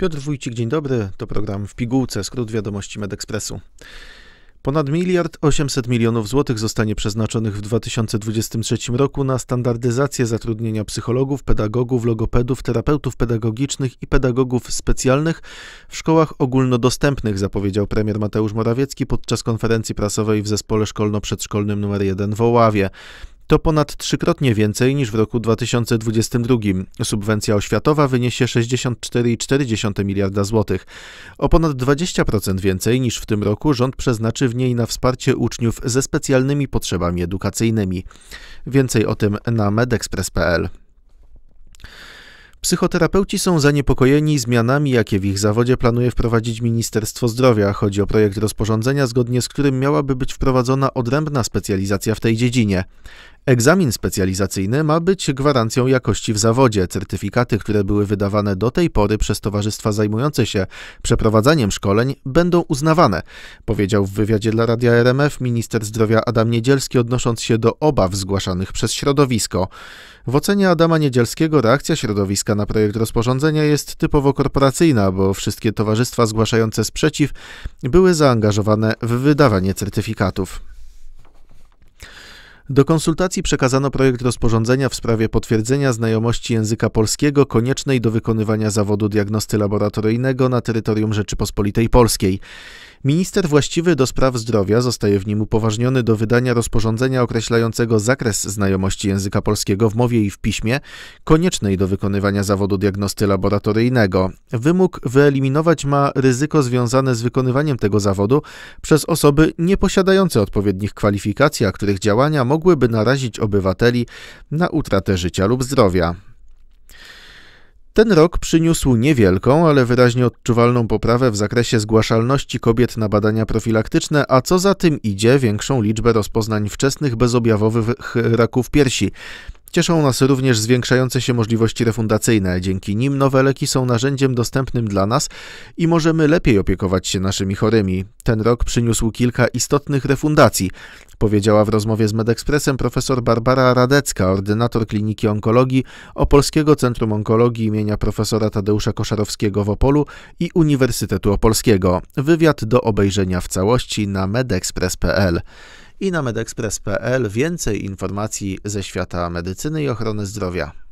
Piotr Wójcik, dzień dobry. To program w pigułce, skrót wiadomości Medexpresu. Ponad miliard 800 milionów złotych zostanie przeznaczonych w 2023 roku na standardyzację zatrudnienia psychologów, pedagogów, logopedów, terapeutów pedagogicznych i pedagogów specjalnych w szkołach ogólnodostępnych, zapowiedział premier Mateusz Morawiecki podczas konferencji prasowej w Zespole Szkolno-Przedszkolnym nr 1 w Oławie. To ponad trzykrotnie więcej niż w roku 2022. Subwencja oświatowa wyniesie 64,4 miliarda złotych. O ponad 20% więcej niż w tym roku rząd przeznaczy w niej na wsparcie uczniów ze specjalnymi potrzebami edukacyjnymi. Więcej o tym na medexpress.pl. Psychoterapeuci są zaniepokojeni zmianami, jakie w ich zawodzie planuje wprowadzić Ministerstwo Zdrowia. Chodzi o projekt rozporządzenia, zgodnie z którym miałaby być wprowadzona odrębna specjalizacja w tej dziedzinie. Egzamin specjalizacyjny ma być gwarancją jakości w zawodzie. Certyfikaty, które były wydawane do tej pory przez towarzystwa zajmujące się przeprowadzaniem szkoleń, będą uznawane, powiedział w wywiadzie dla radia RMF minister zdrowia Adam Niedzielski, odnosząc się do obaw zgłaszanych przez środowisko. W ocenie Adama Niedzielskiego reakcja środowiska na projekt rozporządzenia jest typowo korporacyjna, bo wszystkie towarzystwa zgłaszające sprzeciw były zaangażowane w wydawanie certyfikatów. Do konsultacji przekazano projekt rozporządzenia w sprawie potwierdzenia znajomości języka polskiego koniecznej do wykonywania zawodu diagnosty laboratoryjnego na terytorium Rzeczypospolitej Polskiej. Minister właściwy do spraw zdrowia zostaje w nim upoważniony do wydania rozporządzenia określającego zakres znajomości języka polskiego w mowie i w piśmie koniecznej do wykonywania zawodu diagnosty laboratoryjnego. Wymóg wyeliminować ma ryzyko związane z wykonywaniem tego zawodu przez osoby nieposiadające odpowiednich kwalifikacji, a których działania mogłyby narazić obywateli na utratę życia lub zdrowia. Ten rok przyniósł niewielką, ale wyraźnie odczuwalną poprawę w zakresie zgłaszalności kobiet na badania profilaktyczne, a co za tym idzie, większą liczbę rozpoznań wczesnych bezobjawowych raków piersi. Cieszą nas również zwiększające się możliwości refundacyjne. Dzięki nim nowe leki są narzędziem dostępnym dla nas i możemy lepiej opiekować się naszymi chorymi. Ten rok przyniósł kilka istotnych refundacji, powiedziała w rozmowie z MedExpressem profesor Barbara Radecka, ordynator Kliniki Onkologii Opolskiego Centrum Onkologii imienia profesora Tadeusza Koszarowskiego w Opolu i Uniwersytetu Opolskiego. Wywiad do obejrzenia w całości na medexpress.pl i na medexpress.pl więcej informacji ze świata medycyny i ochrony zdrowia.